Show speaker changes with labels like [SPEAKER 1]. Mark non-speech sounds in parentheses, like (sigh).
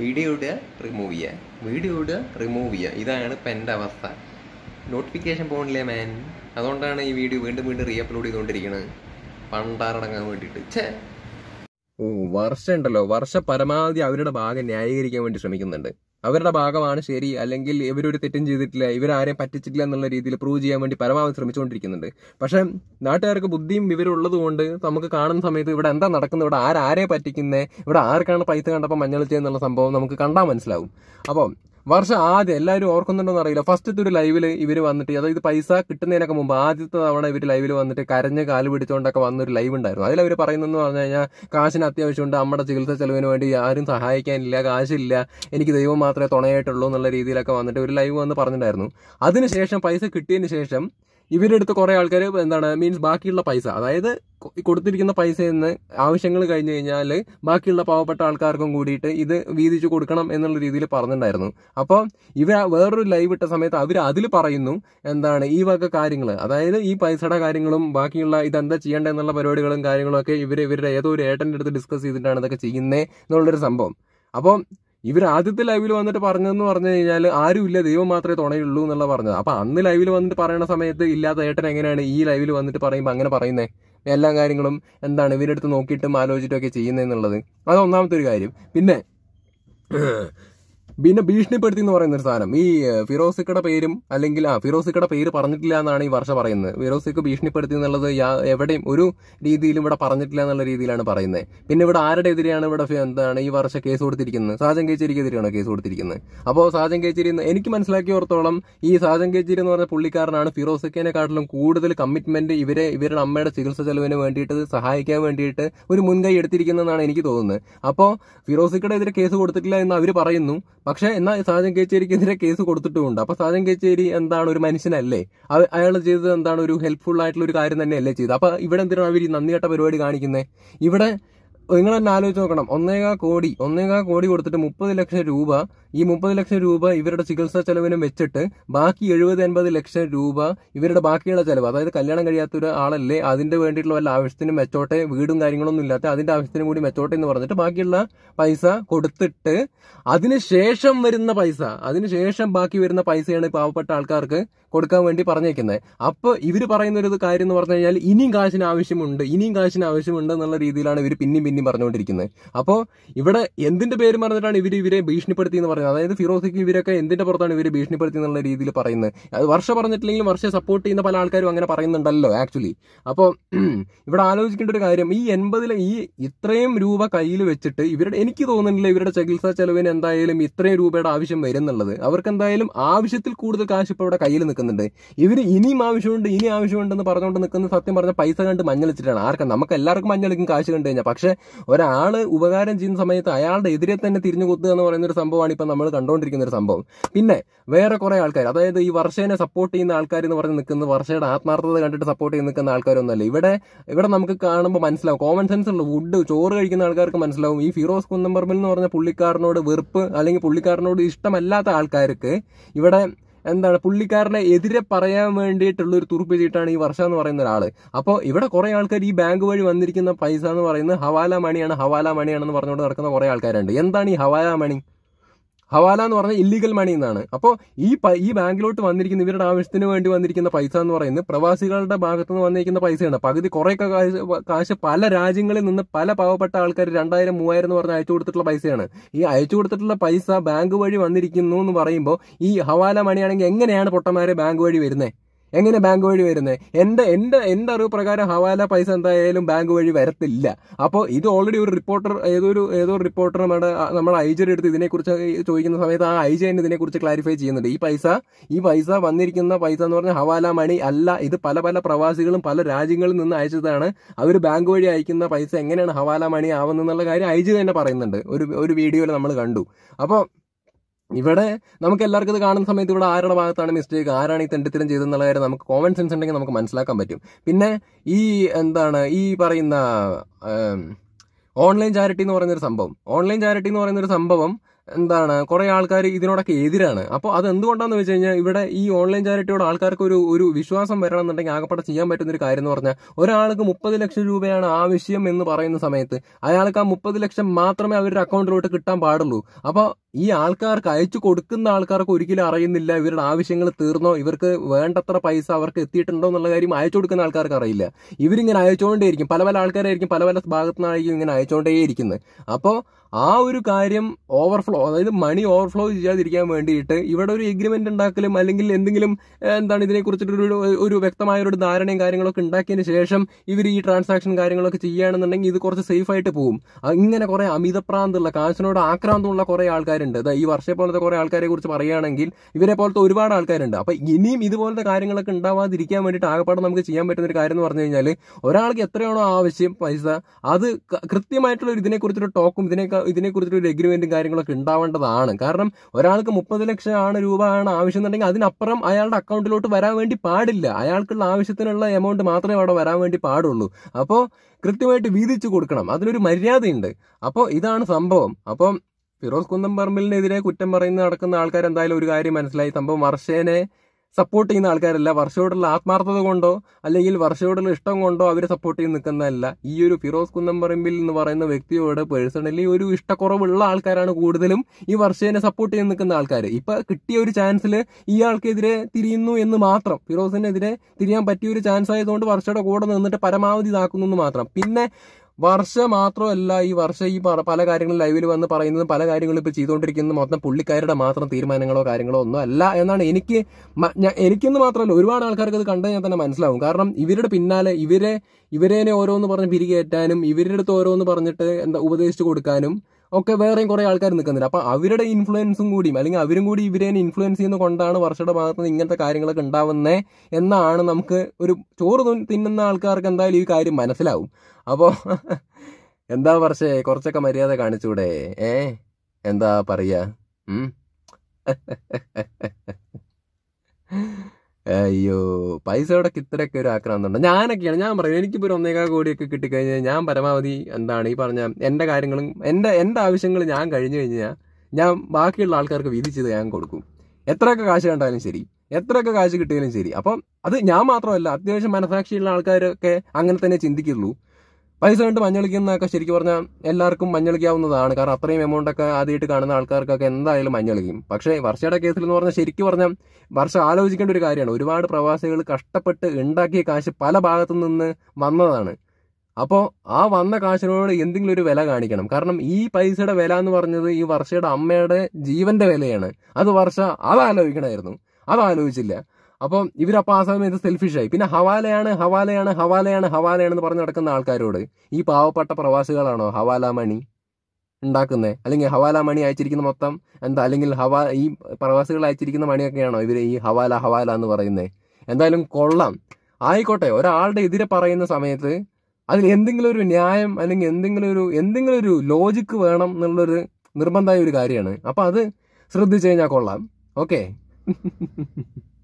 [SPEAKER 1] video ഇടുക remove ചെയ്യുക video ഇടുക റിമൂവ് ചെയ്യുക ഇതാണ് ഇപ്പം എൻ്റെ അവസ്ഥ നോട്ടിഫിക്കേഷൻ പോകണില്ലേ മാൻ അതുകൊണ്ടാണ് ഈ വീഡിയോ വീണ്ടും വീണ്ടും റീ അപ്ലോഡ് ചെയ്തുകൊണ്ടിരിക്കുന്നത് പണ്ടാറടങ്ങാൻ വേണ്ടിയിട്ട് ഛേ ഓ വർഷ ഉണ്ടല്ലോ വർഷ പരമാവധി അവരുടെ ഭാഗം ന്യായീകരിക്കാൻ വേണ്ടി ശ്രമിക്കുന്നുണ്ട് അവരുടെ ഭാഗമാണ് ശരി അല്ലെങ്കിൽ ഇവരൊരു തെറ്റും ചെയ്തിട്ടില്ല ഇവരാരെയും പറ്റിച്ചിട്ടില്ല എന്നുള്ള രീതിയിൽ പ്രൂവ് ചെയ്യാൻ വേണ്ടി പരമാവധി ശ്രമിച്ചുകൊണ്ടിരിക്കുന്നുണ്ട് പക്ഷേ നാട്ടുകാർക്ക് ബുദ്ധിയും വിവരമുള്ളത് കൊണ്ട് നമുക്ക് കാണുന്ന സമയത്ത് ഇവിടെ എന്താ നടക്കുന്നത് ഇവിടെ ആരാരെ പറ്റിക്കുന്നത് ഇവിടെ ആർക്കാണ് പൈസ കണ്ടപ്പോൾ മഞ്ഞളിച്ചെന്നുള്ള സംഭവം നമുക്ക് കണ്ടാൽ മനസ്സിലാവും അപ്പം വർഷം ആദ്യം എല്ലാവരും ഓർക്കുന്നുണ്ടോന്ന് അറിയില്ല ഫസ്റ്റത്തെ ഒരു ലൈവിൽ ഇവർ വന്നിട്ട് അതായത് പൈസ കിട്ടുന്നതിനൊക്കെ മുമ്പ് ആദ്യത്തെ തവണ ഇവർ ലൈവിൽ വന്നിട്ട് കരഞ്ഞ് കാല് പിടിച്ചുകൊണ്ടൊക്കെ വന്നൊരു ലൈവ് ഉണ്ടായിരുന്നു അതിൽ പറയുന്നതെന്ന് പറഞ്ഞു കഴിഞ്ഞാൽ കാശിന് അത്യാവശ്യമുണ്ട് നമ്മുടെ ചികിത്സ ചെലവിന് വേണ്ടി ആരും സഹായിക്കാനില്ല കാശില്ല എനിക്ക് ദൈവം മാത്രമേ തുണയായിട്ടുള്ളൂ എന്നുള്ള രീതിയിലൊക്കെ വന്നിട്ട് ഒരു ലൈവ് വന്ന് പറഞ്ഞിട്ടുണ്ടായിരുന്നു അതിനുശേഷം പൈസ കിട്ടിയതിന് ശേഷം അടുത്ത് കുറേ ആൾക്കാർ എന്താണ് മീൻസ് ബാക്കിയുള്ള പൈസ അതായത് കൊടുത്തിരിക്കുന്ന പൈസയിൽ നിന്ന് ആവശ്യങ്ങൾ കഴിഞ്ഞു കഴിഞ്ഞാൽ ബാക്കിയുള്ള പാവപ്പെട്ട ആൾക്കാർക്കും കൂടിയിട്ട് ഇത് വീതിച്ചു കൊടുക്കണം എന്നുള്ള രീതിയിൽ പറഞ്ഞിട്ടുണ്ടായിരുന്നു അപ്പോൾ ഇവർ വേറൊരു ലൈവ് ഇട്ട സമയത്ത് അവർ അതിൽ പറയുന്നു എന്താണ് ഈ വക കാര്യങ്ങൾ അതായത് ഈ പൈസയുടെ കാര്യങ്ങളും ബാക്കിയുള്ള ഇതെന്താ ചെയ്യേണ്ടത് എന്നുള്ള പരിപാടികളും കാര്യങ്ങളും ഒക്കെ ഇവർ ഇവരുടെ ഏതോ ഒരു ഏട്ടൻ്റെ അടുത്ത് ഡിസ്കസ് ചെയ്തിട്ടാണ് ഇതൊക്കെ ചെയ്യുന്നത് എന്നുള്ളൊരു സംഭവം അപ്പോൾ ഇവർ ആദ്യത്തെ ലൈവിൽ വന്നിട്ട് പറഞ്ഞതെന്ന് പറഞ്ഞു കഴിഞ്ഞാൽ ആരുമില്ല ദൈവം മാത്രമേ തുണയുള്ളൂ എന്നുള്ള പറഞ്ഞത് അപ്പൊ അന്ന് ലൈവിൽ വന്നിട്ട് പറയുന്ന സമയത്ത് ഇല്ലാത്ത ഏട്ടൻ എങ്ങനെയാണ് ഈ ലൈവിൽ വന്നിട്ട് പറയുമ്പോൾ അങ്ങനെ പറയുന്നത് എല്ലാ കാര്യങ്ങളും എന്താണ് ഇവരെടുത്ത് നോക്കിയിട്ടും ഒക്കെ ചെയ്യുന്നതെന്നുള്ളത് അത് ഒന്നാമത്തെ ഒരു കാര്യം പിന്നെ പിന്നെ ഭീഷണിപ്പെടുത്തി എന്ന് പറയുന്ന ഒരു സാധനം ഈ ഫിറോസിക്കയുടെ പേരും അല്ലെങ്കിൽ ആ ഫിറോസിക്കയുടെ പേര് പറഞ്ഞിട്ടില്ല എന്നാണ് ഈ വർഷ പറയുന്നത് ഫിറോസിക്ക് ഭീഷണിപ്പെടുത്തി എന്നുള്ളത് എവിടെയും ഒരു രീതിയിലും ഇവിടെ പറഞ്ഞിട്ടില്ല എന്നുള്ള രീതിയിലാണ് പറയുന്നത് പിന്നെ ഇവിടെ ആരുടെ എതിരെയാണ് ഇവിടെ എന്താണ് ഈ വർഷ കേസ് കൊടുത്തിരിക്കുന്നത് സാജൻ കേച്ചേരിക്ക് എതിരെയാണ് കേസ് കൊടുത്തിരിക്കുന്നത് അപ്പോൾ സാജൻ കേച്ചേരി എനിക്ക് മനസ്സിലാക്കിയോർത്തോളം ഈ സാജൻ കേച്ചേരി എന്ന് പറഞ്ഞ പുള്ളിക്കാരനാണ് ഫിറോസിക്കനെക്കാട്ടിലും കൂടുതൽ കമ്മിറ്റ്മെന്റ് ഇവരെ ഇവരുടെ അമ്മയുടെ ചികിത്സ ചെലവിന് വേണ്ടിയിട്ട് സഹായിക്കാൻ വേണ്ടിയിട്ട് ഒരു മുൻകൈ എടുത്തിരിക്കുന്നതെന്നാണ് എനിക്ക് തോന്നുന്നത് അപ്പോൾ ഫിറോസിക്കയുടെ എതിരെ കേസ് കൊടുത്തിട്ടില്ല എന്ന് അവർ പറയുന്നു പക്ഷേ എന്നാൽ സാജൻ കേച്ചേരിക്കെതിരെ കേസ് കൊടുത്തിട്ടുമുണ്ട് അപ്പൊ സാജൻ കേച്ചേരി എന്താണ് ഒരു മനുഷ്യനല്ലേ അയാൾ ചെയ്തത് എന്താണ് ഒരു ഹെൽപ്ഫുൾ ആയിട്ടുള്ള ഒരു കാര്യം തന്നെയല്ലേ ചെയ്തത് അപ്പൊ ഇവിടെ എന്തിനാണ് അവർ ഈ കേട്ട പരിപാടി കാണിക്കുന്നത് ഇവിടെ നിങ്ങൾ തന്നെ ആലോചിച്ച് നോക്കണം ഒന്നേകാ കോടി ഒന്നേകാ കോടി കൊടുത്തിട്ട് മുപ്പത് ലക്ഷം രൂപ ഈ മുപ്പത് ലക്ഷം രൂപ ഇവരുടെ ചികിത്സാ ചെലവിനും വെച്ചിട്ട് ബാക്കി എഴുപത് എൺപത് ലക്ഷം രൂപ ഇവരുടെ ബാക്കിയുള്ള ചെലവ് അതായത് കല്യാണം കഴിയാത്ത ഒരു ആളല്ലേ അതിന്റെ വേണ്ടിയിട്ടുള്ള വല്ല ആവശ്യത്തിനും മെച്ചോട്ടെ വീടും കാര്യങ്ങളൊന്നും ഇല്ലാത്ത അതിന്റെ ആവശ്യത്തിനും കൂടി മെച്ചോട്ടെ എന്ന് പറഞ്ഞിട്ട് ബാക്കിയുള്ള പൈസ കൊടുത്തിട്ട് അതിന് ശേഷം വരുന്ന പൈസ അതിനുശേഷം ബാക്കി വരുന്ന പൈസയാണ് പാവപ്പെട്ട ആൾക്കാർക്ക് കൊടുക്കാൻ വേണ്ടി പറഞ്ഞേക്കുന്നത് അപ്പോൾ ഇവർ പറയുന്ന ഒരു കാര്യം എന്ന് പറഞ്ഞു കഴിഞ്ഞാൽ ഇനിയും കാശിന് ആവശ്യമുണ്ട് ഇനിയും കാശിന് ആവശ്യമുണ്ട് എന്നുള്ള രീതിയിലാണ് ഇവർ പിന്നെയും പിന്നെയും പറഞ്ഞുകൊണ്ടിരിക്കുന്നത് അപ്പോൾ ഇവിടെ എന്തിന്റെ പേര് പറഞ്ഞിട്ടാണ് ഇവർ ഇവരെ ഭീഷണിപ്പെടുത്തി എന്ന് പറയുന്നത് അതായത് ഫിറോസിക്ക് ഇവരൊക്കെ എന്തിന്റെ പുറത്താണ് ഇവർ ഭീഷണിപ്പെടുത്തി എന്നുള്ള രീതിയിൽ പറയുന്നത് അത് വർഷ പറഞ്ഞിട്ടില്ലെങ്കിൽ വർഷ സപ്പോർട്ട് ചെയ്യുന്ന പല ആൾക്കാരും അങ്ങനെ പറയുന്നുണ്ടല്ലോ ആക്ച്വലി അപ്പോൾ ഇവിടെ ആലോചിക്കേണ്ട ഒരു കാര്യം ഈ എൺപതിലെ ഈ ഇത്രയും രൂപ കയ്യിൽ വെച്ചിട്ട് ഇവരുടെ എനിക്ക് തോന്നുന്നില്ല ഇവരുടെ ചികിത്സാ ചെലവിന് എന്തായാലും ഇത്രയും രൂപയുടെ ആവശ്യം വരുന്നുള്ളത് അവർക്ക് എന്തായാലും ആവശ്യത്തിൽ കൂടുതൽ കാശ് ഇപ്പോൾ ഇവിടെ കയ്യിൽ നിൽക്കുന്നത് നിൽക്കുന്നുണ്ട് ഇവർ ഇനിയും ആവശ്യമുണ്ട് ഇനി ആവശ്യമുണ്ടെന്ന് പറഞ്ഞുകൊണ്ട് നിൽക്കുന്ന സത്യം പറഞ്ഞ പൈസ കണ്ട് മഞ്ഞളിച്ചിട്ടാണ് ആർക്കും നമുക്ക് എല്ലാവർക്കും മഞ്ഞളിക്കും കാശ് കണ്ടു കഴിഞ്ഞാൽ പക്ഷേ ഒരാൾ ഉപകാരം ചെയ്യുന്ന സമയത്ത് അയാളുടെ എതിരെ തന്നെ തിരിഞ്ഞു കുത്തുക എന്ന് പറയുന്ന ഒരു സംഭവമാണ് ഇപ്പം നമ്മൾ കണ്ടുകൊണ്ടിരിക്കുന്ന ഒരു സംഭവം പിന്നെ വേറെ കുറേ ആൾക്കാർ അതായത് ഈ വർഷേനെ സപ്പോർട്ട് ചെയ്യുന്ന ആൾക്കാർ എന്ന് പറഞ്ഞ് നിൽക്കുന്ന വർഷയുടെ ആത്മാർത്ഥത കണ്ടിട്ട് സപ്പോർട്ട് ചെയ്ത് നിൽക്കുന്ന ആൾക്കാരൊന്നുമല്ല ഇവിടെ ഇവിടെ നമുക്ക് കാണുമ്പോൾ മനസ്സിലാവും കോമൺ സെൻസ് ഉള്ള വുഡ് ചോറ് കഴിക്കുന്ന ആൾക്കാർക്ക് മനസ്സിലാവും ഈ ഫിറോസ് കുന്നമ്പർബൽ എന്ന് പറഞ്ഞ പുള്ളിക്കാരനോട് വെറുപ്പ് അല്ലെങ്കിൽ പുള്ളിക്കാരനോട് ഇഷ്ടമല്ലാത്ത ആൾക്കാർക്ക് ഇവിടെ എന്താണ് പുള്ളിക്കാരനെ എതിരെ പറയാൻ വേണ്ടിയിട്ടുള്ള ഒരു തുറുപ്പ് ചീട്ടാണ് ഈ വർഷ എന്ന് പറയുന്ന ഒരാൾ അപ്പോൾ ഇവിടെ കുറെ ആൾക്കാർ ഈ ബാങ്ക് വഴി വന്നിരിക്കുന്ന പൈസ എന്ന് പറയുന്നത് ഹവാല മണിയാണ് ഹവാല മണിയാണെന്ന് പറഞ്ഞുകൊണ്ട് നടക്കുന്ന കുറെ ആൾക്കാരുണ്ട് എന്താണ് ഈ ഹവാല മണി ഹവാല എന്ന് പറഞ്ഞാൽ ഇല്ലീഗൽ മണി എന്നാണ് അപ്പോൾ ഈ ഈ ബാങ്കിലോട്ട് വന്നിരിക്കുന്ന ഇവരുടെ ആവശ്യത്തിന് വേണ്ടി വന്നിരിക്കുന്ന പൈസ എന്ന് പറയുന്നത് പ്രവാസികളുടെ ഭാഗത്തുനിന്ന് വന്നിരിക്കുന്ന പൈസയാണ് പകുതി കുറേയൊക്കെ കാശ് കാശ് പല രാജ്യങ്ങളിൽ നിന്ന് പല പാവപ്പെട്ട ആൾക്കാർ രണ്ടായിരം മൂവായിരം എന്ന് പറഞ്ഞ് അയച്ചു കൊടുത്തിട്ടുള്ള പൈസയാണ് ഈ അയച്ചു കൊടുത്തിട്ടുള്ള പൈസ ബാങ്ക് വഴി വന്നിരിക്കുന്നു എന്ന് പറയുമ്പോൾ ഈ ഹവാല മണിയാണെങ്കിൽ എങ്ങനെയാണ് പൊട്ടന്മാരെ ബാങ്ക് വഴി വരുന്നത് എങ്ങനെ ബാങ്ക് വഴി വരുന്നത് എൻ്റെ എൻ്റെ എൻ്റെ അറിവ് പ്രകാരം ഹവാല പൈസ എന്തായാലും ബാങ്ക് വഴി വരത്തില്ല അപ്പോൾ ഇത് ഓൾറെഡി ഒരു റിപ്പോർട്ടർ ഏതൊരു ഏതോ ഒരു റിപ്പോർട്ടർ നമ്മുടെ ഐ ഐജിയുടെ അടുത്ത് ഇതിനെക്കുറിച്ച് ചോദിക്കുന്ന സമയത്ത് ആ ജി തന്നെ ഇതിനെക്കുറിച്ച് ക്ലാരിഫൈ ചെയ്യുന്നുണ്ട് ഈ പൈസ ഈ പൈസ വന്നിരിക്കുന്ന പൈസ എന്ന് പറഞ്ഞാൽ ഹവാല മണി അല്ല ഇത് പല പല പ്രവാസികളും പല രാജ്യങ്ങളിൽ നിന്ന് അയച്ചതാണ് അവർ ബാങ്ക് വഴി അയക്കുന്ന പൈസ എങ്ങനെയാണ് ഹവാല മണി ആവുന്നതെന്നുള്ള കാര്യം ഐജി തന്നെ പറയുന്നുണ്ട് ഒരു ഒരു വീഡിയോയിൽ നമ്മൾ കണ്ടു അപ്പോൾ ഇവിടെ നമുക്ക് എല്ലാവർക്കും ഇത് കാണുന്ന സമയത്ത് ഇവിടെ ആരുടെ ഭാഗത്താണ് മിസ്റ്റേക്ക് ആരാണ് ഈ തെണ്ടിത്തരം ചെയ്തെന്നുള്ള കാര്യം നമുക്ക് കോമൺ സെൻസ് ഉണ്ടെങ്കിൽ നമുക്ക് മനസ്സിലാക്കാൻ പറ്റും പിന്നെ ഈ എന്താണ് ഈ പറയുന്ന ഓൺലൈൻ ചാരിറ്റി എന്ന് പറയുന്നൊരു സംഭവം ഓൺലൈൻ ചാരിറ്റി എന്ന് പറയുന്നൊരു സംഭവം എന്താണ് കുറെ ആൾക്കാർ ഇതിനോടൊക്കെ എതിരാണ് അപ്പോൾ അത് എന്തുകൊണ്ടാന്ന് വെച്ച് കഴിഞ്ഞാൽ ഇവിടെ ഈ ഓൺലൈൻ ചാരിറ്റിയോട് ആൾക്കാർക്ക് ഒരു ഒരു വിശ്വാസം വരണം എന്നുണ്ടെങ്കിൽ ആകപ്പെട്ട ചെയ്യാൻ പറ്റുന്ന ഒരു കാര്യം എന്ന് പറഞ്ഞാൽ ഒരാൾക്ക് മുപ്പത് ലക്ഷം രൂപയാണ് ആവശ്യം എന്ന് പറയുന്ന സമയത്ത് അയാൾക്ക് ആ മുപ്പത് ലക്ഷം മാത്രമേ അവരുടെ അക്കൗണ്ടിലോട്ട് കിട്ടാൻ പാടുള്ളൂ അപ്പോൾ ഈ ആൾക്കാർക്ക് അയച്ചു കൊടുക്കുന്ന ആൾക്കാർക്ക് ഒരിക്കലും അറിയുന്നില്ല ഇവരുടെ ആവശ്യങ്ങൾ തീർന്നോ ഇവർക്ക് വേണ്ടത്ര പൈസ അവർക്ക് എത്തിയിട്ടുണ്ടോ എന്നുള്ള കാര്യം അയച്ചു കൊടുക്കുന്ന ആൾക്കാർക്ക് അറിയില്ല ഇവരിങ്ങനെ അയച്ചുകൊണ്ടേയിരിക്കും പല പല ആൾക്കാരായിരിക്കും പല പല ഭാഗത്തുനിന്നായിരിക്കും ഇങ്ങനെ അയച്ചുകൊണ്ടേയിരിക്കുന്നത് അപ്പോൾ ആ ഒരു കാര്യം ഓവർഫ്ലോ അതായത് മണി ഓവർഫ്ലോ ചെയ്യാതിരിക്കാൻ വേണ്ടിയിട്ട് ഇവിടെ ഒരു എഗ്രിമെന്റ് ഉണ്ടാക്കലും അല്ലെങ്കിൽ എന്തെങ്കിലും എന്താണ് കുറിച്ചിട്ടൊരു ഒരു വ്യക്തമായ ഒരു ധാരണയും കാര്യങ്ങളൊക്കെ ഉണ്ടാക്കിയതിന് ശേഷം ഇവർ ഈ ട്രാൻസാക്ഷൻ കാര്യങ്ങളൊക്കെ ചെയ്യുകയാണെന്നുണ്ടെങ്കിൽ ഇത് കുറച്ച് സേഫ് ആയിട്ട് പോകും ഇങ്ങനെ കുറെ അമിതപ്രാന്തമുള്ള കാശിനോട് ആക്രാന്തമുള്ള കുറെ ആൾക്കാരുണ്ട് ഈ വർഷത്തെ പോലത്തെ കുറെ ആൾക്കാരെ കുറിച്ച് പറയുകയാണെങ്കിൽ ഇവരെ പോലത്തെ ഒരുപാട് ആൾക്കാരുണ്ട് അപ്പൊ ഇനിയും ഇതുപോലത്തെ കാര്യങ്ങളൊക്കെ ഉണ്ടാവാതിരിക്കാൻ വേണ്ടിയിട്ട് ആകെപ്പാടെ നമുക്ക് ചെയ്യാൻ പറ്റുന്ന ഒരു കാര്യം എന്ന് പറഞ്ഞു കഴിഞ്ഞാൽ ഒരാൾക്ക് എത്രയാണോ ആവശ്യം പൈസ അത് കൃത്യമായിട്ടുള്ള കുറിച്ചൊരു ടോക്കും ഇതിനെ കുറിച്ചൊരു എഗ്രിമെന്റും കാര്യങ്ങളൊക്കെ ഉണ്ടാവേണ്ടതാണ് കാരണം ഒരാൾക്ക് മുപ്പത് ലക്ഷമാണ് രൂപയാണ് ആവശ്യം എന്നുണ്ടെങ്കിൽ അതിനപ്പുറം അയാളുടെ അക്കൗണ്ടിലോട്ട് വരാൻ വേണ്ടി പാടില്ല അയാൾക്കുള്ള ആവശ്യത്തിനുള്ള എമൗണ്ട് മാത്രമേ അവിടെ വരാൻ വേണ്ടി പാടുള്ളൂ അപ്പോൾ കൃത്യമായിട്ട് വീതിച്ചു കൊടുക്കണം അതിനൊരു മര്യാദയുണ്ട് അപ്പോൾ ഇതാണ് സംഭവം അപ്പം ഫിറോസ് കുന്ദം പറമ്പലിനെതിരെ കുറ്റം പറയുന്ന നടക്കുന്ന ആൾക്കാർ എന്തായാലും ഒരു കാര്യം മനസ്സിലായി സംഭവം വർഷേനെ സപ്പോർട്ട് ചെയ്യുന്ന ആൾക്കാരല്ല വർഷയോടുള്ള ആത്മാർത്ഥത കൊണ്ടോ അല്ലെങ്കിൽ വർഷയോടുള്ള ഇഷ്ടം കൊണ്ടോ അവർ സപ്പോർട്ട് ചെയ്ത് നിൽക്കുന്നതല്ല ഈ ഒരു ഫിറോസ് കുന്നംപറമ്പിൽ എന്ന് പറയുന്ന വ്യക്തിയോട് പേഴ്സണലി ഒരു ഇഷ്ടക്കുറവുള്ള ആൾക്കാരാണ് കൂടുതലും ഈ വർഷേനെ സപ്പോർട്ട് ചെയ്ത് നിൽക്കുന്ന ആൾക്കാർ ഇപ്പൊ കിട്ടിയ ഒരു ചാൻസിൽ ഇയാൾക്കെതിരെ തിരിയുന്നു എന്ന് മാത്രം ഫിറോസിനെതിരെ തിരിയാൻ പറ്റിയ ഒരു ചാൻസ് ആയതുകൊണ്ട് വർഷയുടെ കൂടെ നിന്നിട്ട് പരമാവധി ഇതാക്കുന്നു എന്ന് മാത്രം പിന്നെ വർഷ മാത്രമല്ല ഈ വർഷം ഈ പല കാര്യങ്ങളും ലൈവിൽ വന്ന് പറയുന്നതും പല കാര്യങ്ങളും ഇപ്പോൾ ചെയ്തുകൊണ്ടിരിക്കുന്നതും മൊത്തം പുള്ളിക്കാരുടെ മാത്രം തീരുമാനങ്ങളോ കാര്യങ്ങളോ ഒന്നും അല്ല എന്നാണ് എനിക്ക് എനിക്കെന്ന് മാത്രമല്ല ഒരുപാട് ആൾക്കാർക്ക് അത് കണ്ടു ഞാൻ തന്നെ മനസ്സിലാവും കാരണം ഇവരുടെ പിന്നാലെ ഇവരെ ഇവരേനെ ഓരോന്ന് പറഞ്ഞ് പിരികേറ്റാനും ഇവരുടെ അടുത്ത് ഓരോന്ന് പറഞ്ഞിട്ട് എന്താ ഉപദേശിച്ചു കൊടുക്കാനും ഒക്കെ വേറെയും കുറേ ആൾക്കാർ നിൽക്കുന്നില്ല അപ്പോൾ അവരുടെ ഇൻഫ്ലുവൻസും കൂടിയും അല്ലെങ്കിൽ അവരും കൂടി ഇവരെ ഇൻഫ്ലുവൻസ് ചെയ്യുന്ന കൊണ്ടാണ് വർഷയുടെ ഭാഗത്ത് നിന്ന് ഇങ്ങനത്തെ കാര്യങ്ങളൊക്കെ ഉണ്ടാവുന്നത് എന്നാണ് നമുക്ക് ഒരു ചോറ് തിന്നുന്ന ആൾക്കാർക്ക് എന്തായാലും ഈ കാര്യം മനസ്സിലാവും അപ്പോൾ (laughs) എന്താ പറശേ കുറച്ചൊക്കെ മര്യാദ കാണിച്ചൂടെ ഏ എന്താ പറയുക (laughs) പൈസയോടൊക്കെ ഇത്രയൊക്കെ ഒരു ആക്രാന്തുണ്ട് ഞാനൊക്കെയാണ് ഞാൻ പറയുന്നത് എനിക്കിപ്പോൾ ഒരു ഒന്നേകാൽ കോടിയൊക്കെ കിട്ടിക്കഴിഞ്ഞാൽ ഞാൻ പരമാവധി എന്താണ് ഈ പറഞ്ഞ എൻ്റെ കാര്യങ്ങളും എൻ്റെ എൻ്റെ ആവശ്യങ്ങൾ ഞാൻ കഴിഞ്ഞു കഴിഞ്ഞാൽ ഞാൻ ബാക്കിയുള്ള ആൾക്കാർക്ക് വീതിച്ചത് ഞാൻ കൊടുക്കും എത്രയൊക്കെ കാശ് കണ്ടാലും ശരി എത്രയൊക്കെ കാശ് കിട്ടിയാലും ശരി അപ്പം അത് ഞാൻ മാത്രമല്ല അത്യാവശ്യം മനസാക്ഷിയുള്ള ആൾക്കാരൊക്കെ അങ്ങനെ തന്നെ ചിന്തിക്കുള്ളൂ പൈസ കണ്ട് മഞ്ഞളിക്കുന്നതൊക്കെ ശരിക്കും പറഞ്ഞാൽ എല്ലാവർക്കും മഞ്ഞളിക്കാവുന്നതാണ് കാരണം അത്രയും എമൗണ്ട് ഒക്കെ ആദ്യമായിട്ട് കാണുന്ന ആൾക്കാർക്കൊക്കെ എന്തായാലും മഞ്ഞളിക്കും പക്ഷേ വർഷയുടെ കേസിൽ എന്ന് പറഞ്ഞാൽ ശരിക്കും പറഞ്ഞാൽ വർഷം ആലോചിക്കേണ്ട ഒരു കാര്യമാണ് ഒരുപാട് പ്രവാസികൾ കഷ്ടപ്പെട്ട് ഉണ്ടാക്കിയ കാശ് പല ഭാഗത്തു നിന്ന് വന്നതാണ് അപ്പോൾ ആ വന്ന കാശിനോട് എന്തെങ്കിലും ഒരു വില കാണിക്കണം കാരണം ഈ പൈസയുടെ വില എന്ന് പറഞ്ഞത് ഈ വർഷയുടെ അമ്മയുടെ ജീവന്റെ വിലയാണ് അത് വർഷ അത് ആലോചിക്കണമായിരുന്നു അത് ആലോചിച്ചില്ല അപ്പം ഇവരപ്പോൾ ആ ഇത് സെൽഫിഷായി പിന്നെ ഹവാലയാണ് ഹവാലയാണ് ഹവാലയാണ് ഹവാലയാണെന്ന് പറഞ്ഞ് നടക്കുന്ന ആൾക്കാരോട് ഈ പാവപ്പെട്ട പ്രവാസികളാണോ ഹവാല മണി ഉണ്ടാക്കുന്നത് അല്ലെങ്കിൽ ഹവാല മണി അയച്ചിരിക്കുന്ന മൊത്തം എന്താ അല്ലെങ്കിൽ ഹവാ ഈ പ്രവാസികൾ അയച്ചിരിക്കുന്ന മണിയൊക്കെയാണോ ഇവർ ഈ ഹവാല ഹവാല എന്ന് പറയുന്നത് എന്തായാലും കൊള്ളാം ആയിക്കോട്ടെ ഒരാളുടെ എതിരെ പറയുന്ന സമയത്ത് അതിൽ എന്തെങ്കിലും ഒരു ന്യായം അല്ലെങ്കിൽ എന്തെങ്കിലും ഒരു എന്തെങ്കിലും ഒരു ലോജിക്ക് വേണം എന്നുള്ളൊരു നിർബന്ധമായ ഒരു കാര്യമാണ് അപ്പം അത് ശ്രദ്ധിച്ചു കഴിഞ്ഞാൽ കൊള്ളാം ഓക്കെ (laughs)